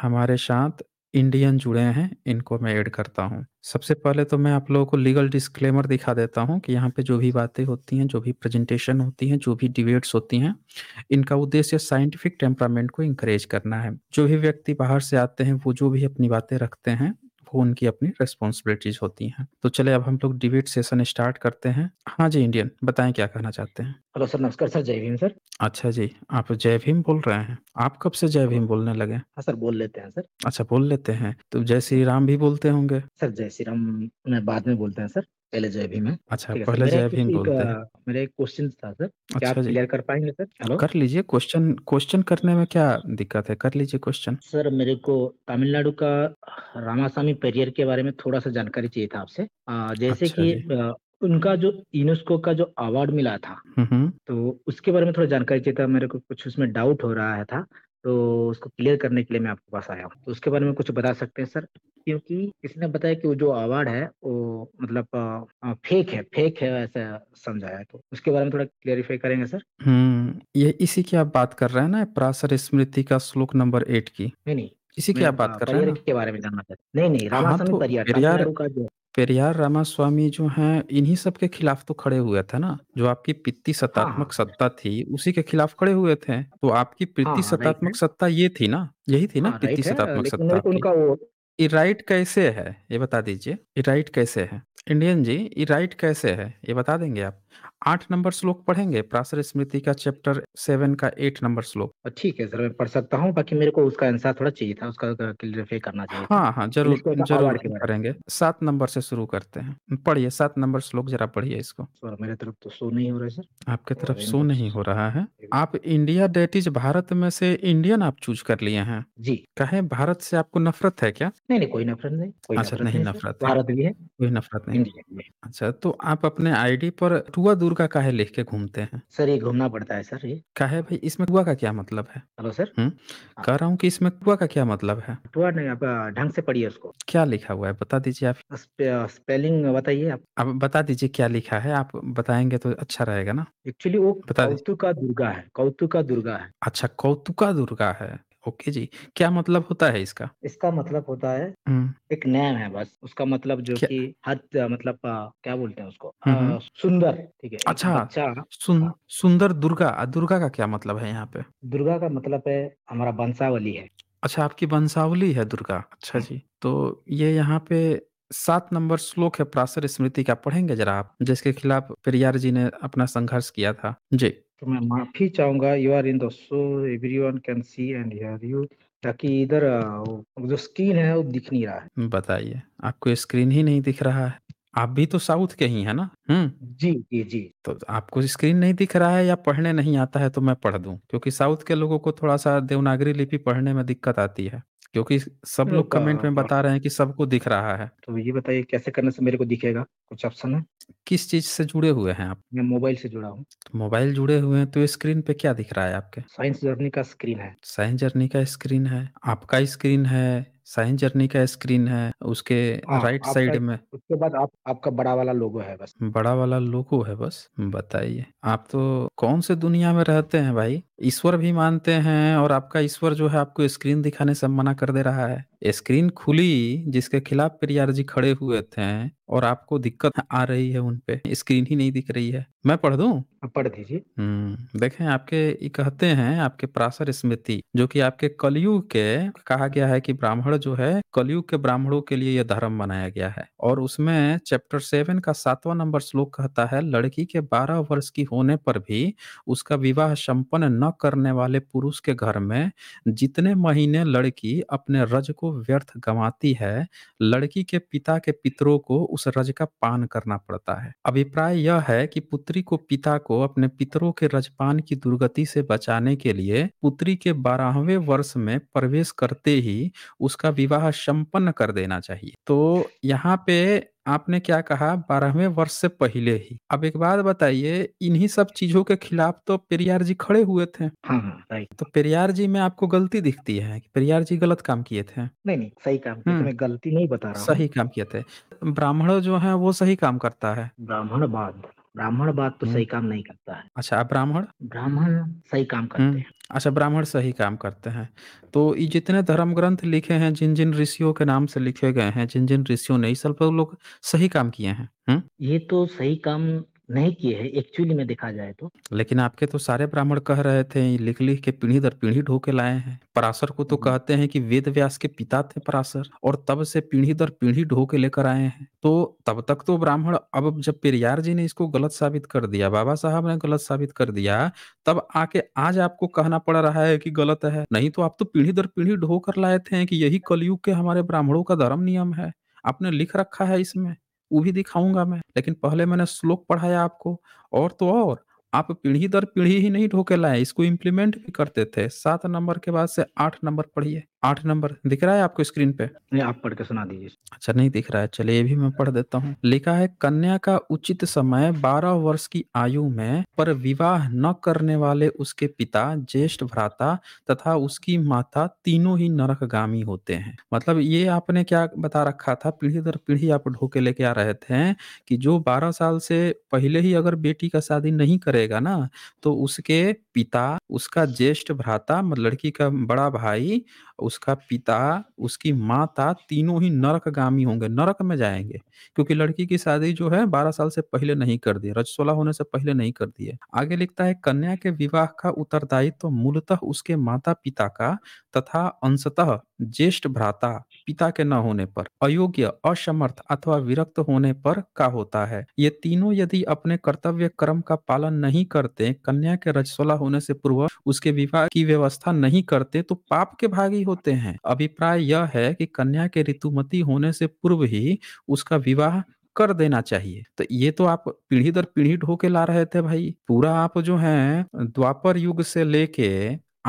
हमारे साथ इंडियन जुड़े हैं, इनको मैं ऐड करता हूँ। सबसे पहले तो मैं आप लोगों को लीगल डिस्क्लेमर दिखा देता हूँ कि यहाँ पे जो भी बातें होती हैं, जो भी प्रेज़ेंटेशन होती हैं, जो भी डिबेट्स होती हैं, इनका उद्देश्य साइंटिफ़िक टेम्परामेंट को इंकरेज करना है। जो भी व्यक्ति बाहर से आते हैं, वो जो भी अपनी बातें रखते हैं वो उनकी अपनी रेस्पॉन्सिबिलिटीज होती हैं तो चले अब हम लोग डिबेट सेशन स्टार्ट करते हैं हाँ जी इंडियन बताएं क्या कहना चाहते हैं हेलो सर नमस्कार सर जय भीम सर अच्छा जी आप जय भीम बोल रहे हैं आप कब से जय भीम बोलने लगे हाँ सर बोल लेते हैं सर अच्छा बोल लेते हैं तो जय श्री राम भी बोलते होंगे सर जय श्री राम बाद में बोलते हैं सर पहले जय भीम है। अच्छा, ठीक है पहले मेरा जय एक भीम एक बोलते हैं। मेरा एक क्वेश्चन था सर, क्या अच्छा आप जी। क्लियर कर पाएंगे सर? हेलो? कर लीजिए क्वेश्चन क्वेश्चन करने में क्या दिक्कत है? कर लीजिए क्वेश्चन। सर मेरे को तमिलनाडु का रामासामी पेरियर के बारे में थोड़ा-सा जानकारी चाहिए था आपसे। जैसे अच्छा कि जी। उनका जो यूनेस्को का जो अवार्ड मिला था, हम्म, हम्म। तो उसके बारे में थोड़ा जानकारी चाहिए था। मेरे को कुछ उसमें डाउट हो रहा था तो उसको क्लियर करने के लिए मैं आपके पास आया हूँ तो उसके बारे में कुछ बता सकते हैं सर क्योंकि इसने बताया कि वो जो अवार्ड है वो मतलब फेक है फेक है ऐसा समझाया तो उसके बारे में थोड़ा क्लियरिफाई करेंगे सर हम्म ये इसी की आप बात कर रहे हैं ना प्रासर स्मृति का श्लोक नंबर एट की नहीं नहीं इसी की आप बात कर रहे हैं के बारे में जानना चाहते नहीं नहीं हाँ, हाँ, रामास्वामी तो परियार का जो पेरियार रामास्वामी जो हैं, इन्हीं सब के खिलाफ तो खड़े हुए थे ना, जो आपकी हाँ, सत्तात्मक हाँ। सत्ता थी, उसी के खिलाफ खड़े हुए थे। तो आपकी हाँ, हाँ, सत्तात्मक सत्ता ये थी ना? यही थी ना हाँ, सत्तात्मक सत्ता उनका वो ये राइट कैसे है? ये बता दीजिए। ये राइट कैसे है? इंडियन जी, ये राइट कैसे है? ये बता देंगे आप? आठ नंबर श्लोक पढ़ेंगे प्रासर स्मृति का चैप्टर सेवन का एट नंबर श्लोक ठीक है सर मैं पढ़ सकता हूँ बाकी मेरे को उसका आंसर थोड़ा चाहिए था उसका क्लियरिफाई करना चाहिए हाँ हाँ जरूर जरूर करेंगे सात नंबर से शुरू करते हैं पढ़िए सात नंबर श्लोक जरा पढ़िए इसको सर मेरे तरफ तो शो नहीं हो रहा है सर आपके तरफ शो नहीं हो रहा है आप इंडिया डेट इज भारत में से इंडियन आप चूज कर लिए हैं जी कहे भारत से आपको नफरत है क्या नहीं नहीं कोई नफरत नहीं अच्छा नहीं नफरत भारत भी है कोई नफरत नहीं अच्छा तो आप अपने आईडी पर टूआ दूर दूर का काहे के घूमते हैं? सर, ये घूमना पड़ता है सर ये। काहे भाई इसमें कुआ का क्या मतलब है? Hello sir? हाँ। कह रहा हूँ कि इसमें कुआ का क्या मतलब है? कुआ नहीं आप ढंग से पढ़िए उसको। क्या लिखा हुआ है बता दीजिए आप? स्पेलिंग बताइए आप? अब बता दीजिए क्या लिखा है? आप बताएंगे तो अच्छा रहेगा ना? एक्चुअली वो बता कौतुका दुर्गा है, कौतुका दुर्गा है। अच्छा, कौतुका दुर्गा है। ओके जी, क्या मतलब होता है इसका? इसका मतलब होता है, हम्म। एक नेम है बस, उसका मतलब जो कि हद मतलब क्या बोलते हैं उसको हम्म, हम्म। सुंदर ठीक है, अच्छा अच्छा, सुन हाँ। सुंदर दुर्गा दुर्गा का क्या मतलब है यहाँ पे? दुर्गा का मतलब है हमारा वंशावली है। अच्छा, आपकी वंशावली है दुर्गा, अच्छा हाँ। जी। तो ये यहाँ पे सात नंबर श्लोक है प्रासर स्मृति का, पढ़ेंगे ज़रा आप? जिसके खिलाफ पेरियार जी ने अपना संघर्ष किया था। जी। तो मैं माफ़ी चाहूंगा you are in the show one can see and hear you ताकि इधर जो स्क्रीन है वो दिख नहीं रहा है बताइए आपको स्क्रीन ही नहीं दिख रहा है आप भी तो साउथ के ही है ना हम्म जी जी जी तो आपको स्क्रीन नहीं दिख रहा है या पढ़ने नहीं आता है तो मैं पढ़ दूं क्योंकि साउथ के लोगों को थोड़ा सा देवनागरी लिपि पढ़ने में दिक्कत आती है क्योंकि सब लोग कमेंट में बता रहे हैं कि सबको दिख रहा है। तो ये बताइए कैसे करने से मेरे को दिखेगा? कुछ ऑप्शन है? किस चीज़ से जुड़े हुए हैं आप? मैं मोबाइल से जुड़ा हूँ। तो मोबाइल जुड़े हुए हैं तो स्क्रीन पे क्या दिख रहा है आपके? साइंस जर्नी का स्क्रीन है। साइंस जर्नी का स्क्रीन है, आपका स्क्रीन है, साइंस जर्नी का स्क्रीन है, उसके आ, हाँ, राइट साइड में उसके बाद आप आपका बड़ा वाला लोगो है बस। बड़ा वाला लोगो है बस, बताइए। आप तो कौन से दुनिया में रहते हैं भाई? ईश्वर भी मानते हैं और आपका ईश्वर जो है आपको स्क्रीन दिखाने से मना कर दे रहा है स्क्रीन खुली जिसके खिलाफ प्रियार जी खड़े हुए थे और आपको दिक्कत आ रही है उनपे स्क्रीन ही नहीं दिख रही है मैं पढ़ दू पढ़ दीजिए हम्म, देखें आपके कहते हैं आपके प्रासर स्मृति जो कि आपके कलयुग के कहा गया है कि ब्राह्मण जो है कलयुग के ब्राह्मणों के लिए यह धर्म बनाया गया है और उसमें चैप्टर सेवन का सातवां नंबर श्लोक कहता है लड़की के बारह वर्ष की होने पर भी उसका विवाह संपन्न न करने वाले पुरुष के घर में जितने महीने लड़की अपने रज को व्यर्थ गंवाती है लड़की के पिता के पितरों को उस रज का पान करना पड़ता है अभिप्राय यह है कि पुत्री को पिता को अपने पितरों के रजपान की दुर्गति से बचाने के लिए पुत्री के बारहवें वर्ष में प्रवेश करते ही उसका विवाह संपन्न कर देना चाहिए तो यहाँ पे आपने क्या कहा बारहवें वर्ष से पहले ही। अब एक बात बताइए इन्हीं सब चीज़ों के खिलाफ तो पेरियार जी खड़े हुए थे। हाँ, हाँ, तो पेरियार जी में आपको गलती दिखती है कि पेरियार जी गलत काम किए थे। नहीं, नहीं। सही काम किए हम्म। मैं गलती नहीं बता रहा सही काम किए थे। ब्राह्मण जो है वो सही काम करता है। बाद ब्राह्मण बात तो हम्म। सही काम नहीं करता है। अच्छा, आप ब्राह्मण? ब्राह्मण सही काम हम्म, करते हैं। अच्छा, ब्राह्मण सही काम करते हैं। तो ये जितने धर्म ग्रंथ लिखे हैं, जिन-जिन ऋषियों के नाम से लिखे गए हैं, जिन-जिन ऋषियों ने, ये सब लोग सही काम किए हैं। हुँ? हम्म? ये तो सही काम नहीं किए हैं एक्चुअली में देखा जाए तो। लेकिन आपके तो सारे ब्राह्मण कह रहे थे, लिख-लिख के पीढ़ी दर पीढ़ी ढो के लाए हैं। पराशर को तो हम्म। कहते हैं कि वेद व्यास के पिता थे पराशर और तब से पीढ़ी दर पीढ़ी ढो के लेकर आए हैं। तो तब तक तो ब्राह्मण अब जब पेरियार जी ने इसको गलत साबित कर दिया, बाबा साहब ने गलत साबित कर दिया, तब आके आज आपको कहना पड़ रहा है कि गलत है। नहीं तो आप तो पीढ़ी दर पीढ़ी ढो कर लाए थे कि यही कलयुग के हमारे ब्राह्मणों का धर्म नियम है। आपने लिख रखा है इसमें। वो भी दिखाऊंगा मैं, लेकिन पहले मैंने श्लोक पढ़ाया आपको। और तो और, आप पीढ़ी दर पीढ़ी ही नहीं ढोके लाए, इसको इम्प्लीमेंट भी करते थे। सात नंबर के बाद से आठ नंबर पढ़िए। आठ नंबर दिख रहा है आपको स्क्रीन पे? नहीं, आप पढ़ के सुना दीजिए। अच्छा नहीं दिख रहा है, चलिए ये भी मैं पढ़ देता हूँ। लिखा है कन्या का उचित समय बारह वर्ष की आयु में पर विवाह न करने वाले उसके पिता, ज्येष्ठ भ्राता तथा उसकी माता तीनों ही नरक गामी होते हैं। मतलब ये आपने क्या बता रखा था पीढ़ी दर पीढ़ी आप ढोके लेके आ रहे थे कि जो बारह साल से पहले ही अगर बेटी का शादी नहीं करेगा ना, तो उसके पिता, उसका ज्येष्ठ भ्राता मतलब लड़की का बड़ा भाई उसका पिता उसकी माता तीनों ही नरक गामी होंगे, नरक में जाएंगे क्योंकि लड़की की शादी जो है बारह साल से पहले नहीं कर दी है, होने से पहले नहीं कर दी है। आगे लिखता है कन्या के विवाह का उत्तरदायित्व मूलतः उसके माता-पिता का तथा अंशतः ज्येष्ठ भ्राता पिता के न होने पर अयोग्य असमर्थ अथवा विरक्त होने पर का होता है ये तीनों यदि अपने कर्तव्य कर्म का पालन नहीं करते कन्या के रजसोला होने से पूर्व उसके विवाह की व्यवस्था नहीं करते तो पाप के भागी होते हैं अभिप्राय यह है कि कन्या के ऋतुमती होने से पूर्व ही उसका विवाह कर देना चाहिए तो ये तो आप पीढ़ी दर पीढ़ी ढो के ला रहे थे भाई पूरा आप जो है द्वापर युग से लेके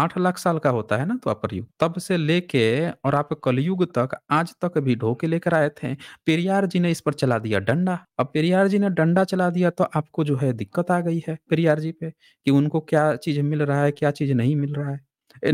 आठ लाख साल का होता है ना द्वापर तो युग, तब से लेके और आप कलयुग तक, आज तक भी ढो के लेकर आए थे। पेरियार जी ने इस पर चला दिया डंडा। अब पेरियार जी ने डंडा चला दिया तो आपको जो है दिक्कत आ गई है पेरियार जी पे, कि उनको क्या चीज़ मिल रहा है, क्या चीज़ नहीं मिल रहा है।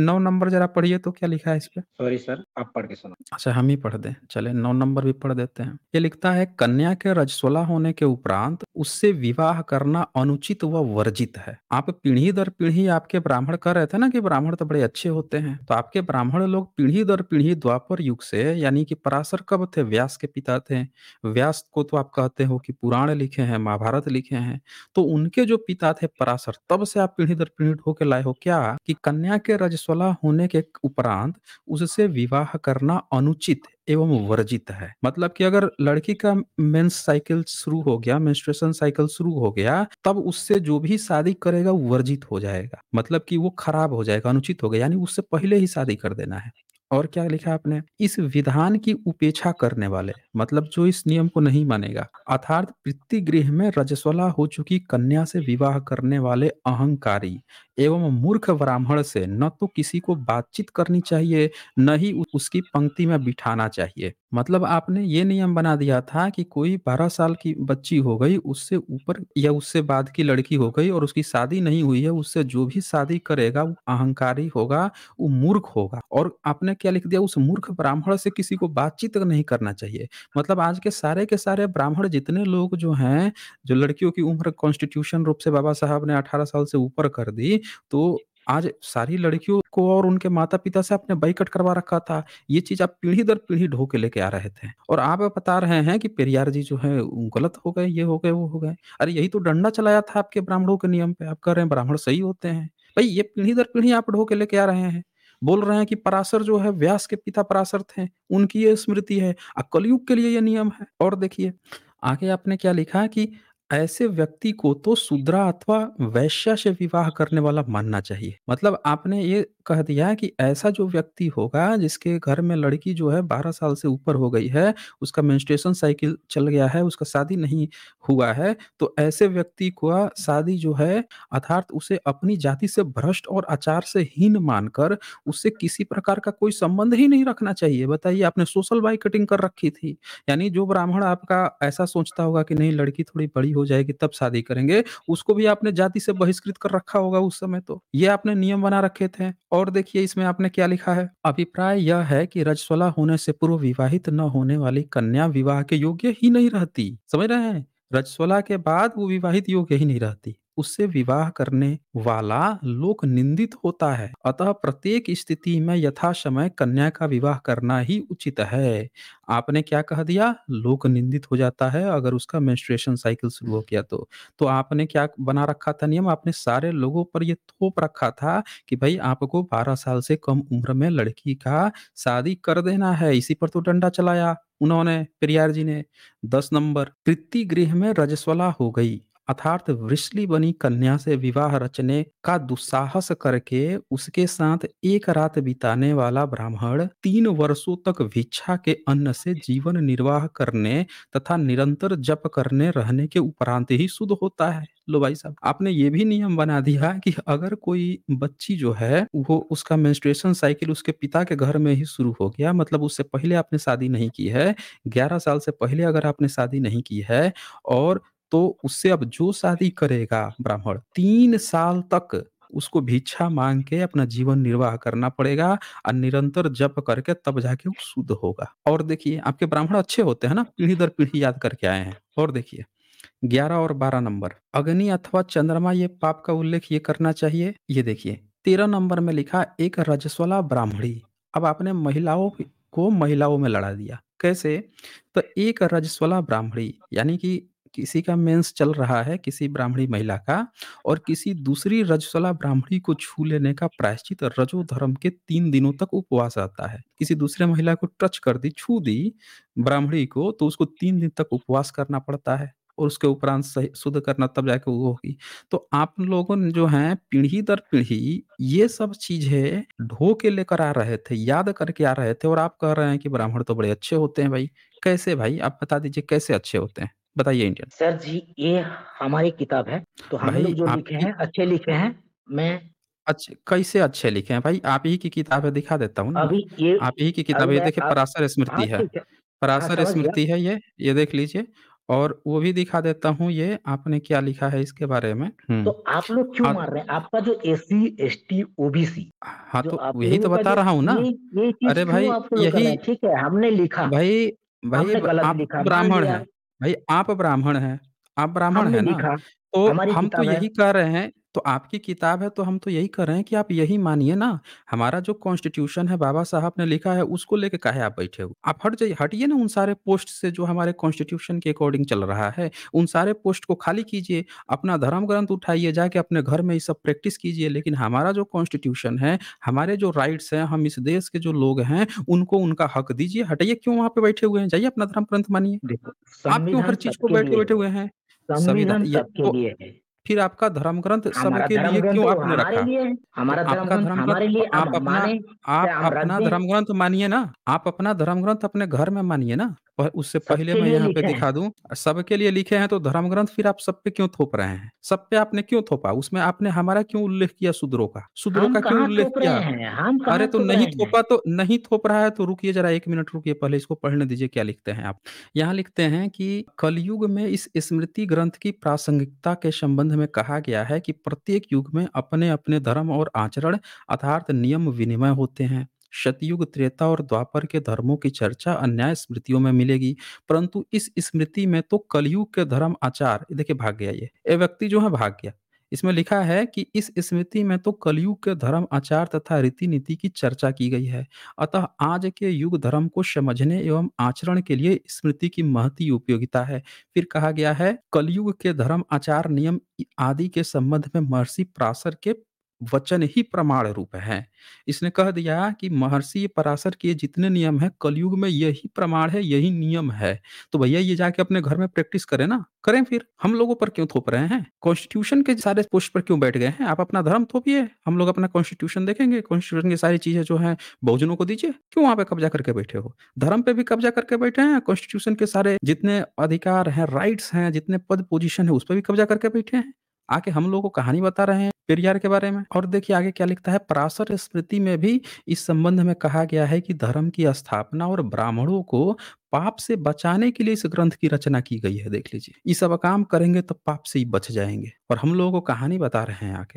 नौ नंबर ज़रा पढ़िए तो क्या लिखा है इस पे सॉरी सर, आप पढ़ के सुनाओ। अच्छा, हम ही पढ़ दें। चले नौ नंबर भी पढ़ देते हैं। ये लिखता है कन्या के रजसोला होने के उपरांत उससे विवाह करना अनुचित व वर्जित है। आप पीढ़ी दर पीढ़ी आपके ब्राह्मण कह रहे थे ना कि ब्राह्मण तो बड़े अच्छे होते हैं। तो आपके ब्राह्मण लोग पीढ़ी दर पीढ़ी द्वापर युग से यानी कि पराशर कब थे? व्यास के पिता थे। व्यास को तो आप कहते हो कि पुराण लिखे हैं, महाभारत लिखे हैं। तो उनके जो पिता थे पराशर तब से आप पीढ़ी दर पीढ़ी ढो के लाए हो क्या कि कन्या के रजस्वला होने के उपरांत उससे विवाह करना अनुचित एवं वर्जित है मतलब कि अगर लड़की का मेंस साइकिल शुरू हो गया मेंस्ट्रुएशन साइकिल शुरू हो गया तब उससे जो भी शादी करेगा वर्जित हो जाएगा मतलब कि वो खराब हो जाएगा अनुचित हो गया यानी उससे पहले ही शादी कर देना है और क्या लिखा आपने इस विधान की उपेक्षा करने वाले मतलब जो इस नियम को नहीं मानेगा अर्थात गृह में रजस्वला हो चुकी कन्या से विवाह करने वाले अहंकारी एवं मूर्ख ब्राह्मण से न तो किसी को बातचीत करनी चाहिए न ही उसकी पंक्ति में बिठाना चाहिए मतलब आपने ये नियम बना दिया था कि कोई 12 साल की बच्ची हो गई उससे ऊपर या उससे बाद की लड़की हो गई और उसकी शादी नहीं हुई है उससे जो भी शादी करेगा वो अहंकारी होगा वो मूर्ख होगा और आपने क्या लिख दिया उस मूर्ख ब्राह्मण से किसी को बातचीत नहीं करना चाहिए मतलब आज के सारे के सारे ब्राह्मण जितने लोग जो हैं जो लड़कियों की उम्र कॉन्स्टिट्यूशन रूप से बाबा साहब ने अठारह साल से ऊपर कर दी तो आज सारी लड़कियों को और उनके माता पिता से आपने बाइकट करवा रखा था ये चीज आप पीढ़ी दर पीढ़ी ढो के लेके आ रहे थे और आप बता रहे हैं कि पेरियार जी जो है गलत हो गए ये हो गए वो हो गए अरे यही तो डंडा चलाया था आपके ब्राह्मणों के नियम पे आप कह रहे हैं ब्राह्मण सही होते हैं भाई ये पीढ़ी दर पीढ़ी आप ढो के लेके आ रहे हैं बोल रहे हैं कि पराशर जो है व्यास के पिता पराशर थे उनकी ये स्मृति है कलयुग के लिए ये नियम है और देखिए आगे आपने क्या लिखा कि ऐसे व्यक्ति को तो सुद्रा अथवा वैश्या से विवाह करने वाला मानना चाहिए। मतलब आपने ये कह दिया कि ऐसा जो व्यक्ति होगा जिसके घर में लड़की जो है बारह साल से ऊपर हो गई है, उसका मेंस्ट्रुएशन साइकिल चल गया है, उसका शादी नहीं हुआ है, तो ऐसे व्यक्ति का शादी जो है अर्थात उसे अपनी जाति से भ्रष्ट और आचार से हीन मानकर उससे किसी प्रकार का कोई संबंध ही नहीं रखना चाहिए। बताइए आपने सोशल बाइकटिंग कर रखी थी। यानी जो ब्राह्मण आपका ऐसा सोचता होगा कि नहीं लड़की थोड़ी बड़ी हो जाएगी तब शादी करेंगे उसको भी आपने जाति से बहिष्कृत कर रखा होगा उस समय तो ये आपने नियम बना रखे थे और देखिए इसमें आपने क्या लिखा है अभिप्राय यह है कि रजस्वला होने से पूर्व विवाहित न होने वाली कन्या विवाह के योग्य ही नहीं रहती समझ रहे हैं रजस्वला के बाद वो विवाहित योग्य ही नहीं रहती उससे विवाह करने वाला लोक निंदित होता है अतः प्रत्येक स्थिति में यथा समय कन्या का विवाह करना ही उचित है आपने क्या कह दिया लोक निंदित हो जाता है अगर उसका मेंस्ट्रुएशन साइकिल शुरू हो गया तो तो आपने क्या बना रखा था नियम आपने सारे लोगों पर यह थोप रखा था कि भाई आपको 12 साल से कम उम्र में लड़की का शादी कर देना है इसी पर तो डंडा चलाया उन्होंने प्रियार जी ने दस नंबर कृति गृह में रजस्वला हो गई अर्थात वृषली बनी कन्या से विवाह रचने का दुस्साहस करके उसके साथ एक रात बिताने वाला ब्राह्मण तीन वर्षों तक भिक्षा के अन्न से जीवन निर्वाह करने तथा निरंतर जप करने रहने के उपरांत ही शुद्ध होता है लो भाई साहब आपने ये भी नियम बना दिया कि अगर कोई बच्ची जो है वो उसका मेंस्ट्रुएशन साइकिल उसके पिता के घर में ही शुरू हो गया मतलब उससे पहले आपने शादी नहीं की है ग्यारह साल से पहले अगर आपने शादी नहीं की है और तो उससे अब जो शादी करेगा ब्राह्मण तीन साल तक उसको भिक्षा मांग के अपना जीवन निर्वाह करना पड़ेगा और निरंतर जप करके तब जाके वो शुद्ध होगा और देखिए आपके ब्राह्मण अच्छे होते हैं ना पीढ़ी दर पीढ़ी याद करके आए हैं और देखिए ग्यारह और बारह नंबर अग्नि अथवा चंद्रमा ये पाप का उल्लेख ये करना चाहिए ये देखिए तेरह नंबर में लिखा एक रजस्वला ब्राह्मणी अब आपने महिलाओं को महिलाओं में लड़ा दिया कैसे तो एक रजस्वला ब्राह्मणी यानी कि किसी का मेंस चल रहा है किसी ब्राह्मणी महिला का और किसी दूसरी रजसला ब्राह्मणी को छू लेने का प्रायश्चित रजो धर्म के तीन दिनों तक उपवास आता है किसी दूसरे महिला को टच कर दी छू दी ब्राह्मणी को तो उसको तीन दिन तक उपवास करना पड़ता है और उसके उपरांत सही शुद्ध करना तब जाके वो होगी तो आप लोगों ने जो है पीढ़ी दर पीढ़ी ये सब चीजें ढो के लेकर आ रहे थे याद करके आ रहे थे और आप कह रहे हैं कि ब्राह्मण तो बड़े अच्छे होते हैं भाई कैसे भाई आप बता दीजिए कैसे अच्छे होते हैं बताइए इंडियन। सर जी, ये हमारी किताब है, तो हम लोग भाई जो लिखे हैं, अच्छे लिखे हैं। मैं अच्छे कैसे अच्छे लिखे हैं भाई? आप ही की किताब है दिखा देता हूँ अभी ये आप ही की किताब ये देखिए पराशर स्मृति हाँ, है। हाँ, पराशर स्मृति है ये, ये देख लीजिए और वो भी दिखा देता हूँ ये आपने क्या लिखा है इसके बारे में। हम्म। तो आप लोग क्यों मार रहे हैं? आपका जो एससी, एसटी, ओबीसी हाँ, जो तो आप यही तो लोगों का बता रहा हूँ ना। ये ये अरे भाई यही ठीक है, हमने लिखा, भाई भाई आप ब्राह्मण है भाई, आप ब्राह्मण हैं, आप ब्राह्मण हैं ना, तो हम तो यही कह रहे हैं तो आपकी किताब है तो हम तो यही कर रहे हैं कि आप यही मानिए ना, हमारा जो कॉन्स्टिट्यूशन है बाबा साहब ने लिखा है उसको लेके कहे आप बैठे हो? आप हट जाइए हटिए ना उन सारे पोस्ट से जो हमारे कॉन्स्टिट्यूशन के अकॉर्डिंग चल रहा है। उन सारे पोस्ट को खाली कीजिए, अपना धर्म ग्रंथ उठाइए, जाके अपने घर में ये सब प्रैक्टिस कीजिए लेकिन हमारा जो कॉन्स्टिट्यूशन है, हमारे जो राइट्स हैं, हम इस देश के जो लोग हैं, उनको उनका हक दीजिए, हटाइए क्यों वहाँ पे बैठे हुए हैं? जाइए अपना धर्म ग्रंथ मानिए। आप क्यों हर चीज़ को बैठे-बैठे हुए हैं? संविधान सबके लिए है। फिर आपका धर्म ग्रंथ सबके लिए क्यों तो आपने रखा? आपका धर्म ग्रंथ आप अपना आप अपना धर्म ग्रंथ मानिए ना, आप अपना धर्म ग्रंथ अपने घर में मानिए ना। उससे पहले मैं यहाँ पे दिखा दूं सबके लिए लिखे हैं तो धर्म ग्रंथ फिर आप सब पे क्यों थोप रहे हैं सब पे आपने क्यों थोपा उसमें आपने हमारा क्यों उल्लेख किया सुद्रो का सुद्रो का क्यों उल्लेख किया अरे तो नहीं थोपा तो नहीं थोप रहा है तो रुकिए जरा एक मिनट रुकिए पहले इसको पढ़ने दीजिए क्या लिखते हैं आप यहाँ लिखते हैं कि कलयुग में इस स्मृति ग्रंथ की प्रासंगिकता के संबंध में कहा गया है कि प्रत्येक युग में अपने अपने धर्म और आचरण अर्थात नियम विनिमय होते हैं शतयुग त्रेता और द्वापर के धर्मों की चर्चा अन्याय स्मृतियों में मिलेगी परंतु इस स्मृति में तो कलयुग के धर्म आचार देखिए भाग गया ये ये व्यक्ति जो है भाग गया इसमें लिखा है कि इस स्मृति में तो कलयुग के धर्म आचार तथा रीति नीति की चर्चा की गई है अतः आज के युग धर्म को समझने एवं आचरण के लिए स्मृति की महती उपयोगिता है फिर कहा गया है कलयुग के धर्म आचार नियम आदि के संबंध में महर्षि प्रासर के वचन ही प्रमाण रूप है इसने कह दिया कि महर्षि पराशर के जितने नियम है कलयुग में यही प्रमाण है यही नियम है तो भैया ये जाके अपने घर में प्रैक्टिस करें ना करें फिर हम लोगों पर क्यों थोप रहे हैं कॉन्स्टिट्यूशन के सारे पोस्ट पर क्यों बैठ गए हैं आप अपना धर्म थोपिए हम लोग अपना कॉन्स्टिट्यूशन देखेंगे कॉन्स्टिट्यूशन की सारी चीजें जो है बहुजनों को दीजिए क्यों वहां पे कब्जा करके बैठे हो धर्म पे भी कब्जा करके बैठे हैं कॉन्स्टिट्यूशन के सारे जितने अधिकार हैं राइट्स हैं जितने पद पोजिशन है उस पर भी कब्जा करके बैठे हैं आके हम लोगों को कहानी बता रहे हैं पेरियार के बारे में और देखिए आगे क्या लिखता है पराशर स्मृति में भी इस संबंध में कहा गया है कि धर्म की स्थापना और ब्राह्मणों को पाप से बचाने के लिए इस ग्रंथ की रचना की गई है देख लीजिए ये सब काम करेंगे तो पाप से ही बच जाएंगे और हम लोगों को कहानी बता रहे हैं आके